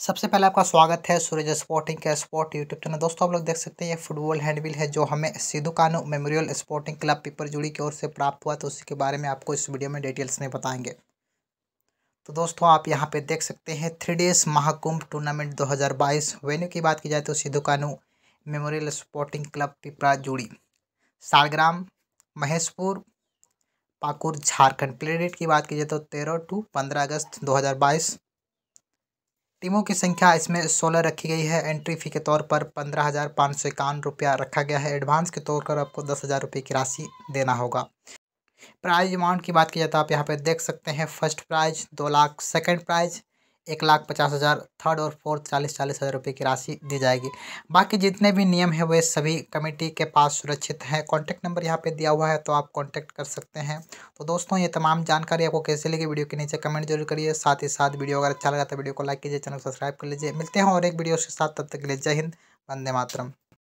सबसे पहले आपका स्वागत है सूरज स्पोर्टिंग के स्पोर्ट यूट्यूब चैनल दोस्तों आप लोग देख सकते हैं ये फुटबॉल हैंडबिल है जो हमें Sidhu Kanu memorial sporting club Juri की ओर से प्राप्त हुआ तो उसी के बारे में आपको इस वीडियो में डिटेल्स में बताएंगे तो दोस्तों आप यहाँ पे देख सकते हैं थ्री डेज महाकुंभ टूर्नामेंट दो वेन्यू की बात की जाए तो Sidhu Kanu memorial sporting club Pipra Juri Salgram Maheshpur Pakur Jharkhand play की बात की जाए तो तेरह टू पंद्रह अगस्त दो टीमों की संख्या इसमें सोलह रखी गई है एंट्री फ़ी के तौर पर पंद्रह हज़ार पाँच सौ इक्यावन रुपया रखा गया है एडवांस के तौर पर आपको दस हज़ार रुपये की राशि देना होगा प्राइज अमाउंट की बात की जाए तो आप यहाँ पर देख सकते हैं फर्स्ट प्राइज दो लाख सेकेंड प्राइज एक लाख पचास हज़ार थर्ड और फोर्थ चालीस चालीस हज़ार रुपये की राशि दी जाएगी बाकी जितने भी नियम हैं वे सभी कमेटी के पास सुरक्षित हैं कॉन्टैक्ट नंबर यहाँ पे दिया हुआ है तो आप कॉन्टैक्ट कर सकते हैं तो दोस्तों ये तमाम जानकारी आपको कैसे लगी वीडियो के नीचे कमेंट जरूर करिए साथ ही साथ वीडियो अगर अच्छा लगा तो वीडियो को लाइक कीजिए चैनल सब्सक्राइब कर लीजिए मिलते हैं और एक वीडियो के साथ तब तक के लिए जय हिंद वंदे मातरम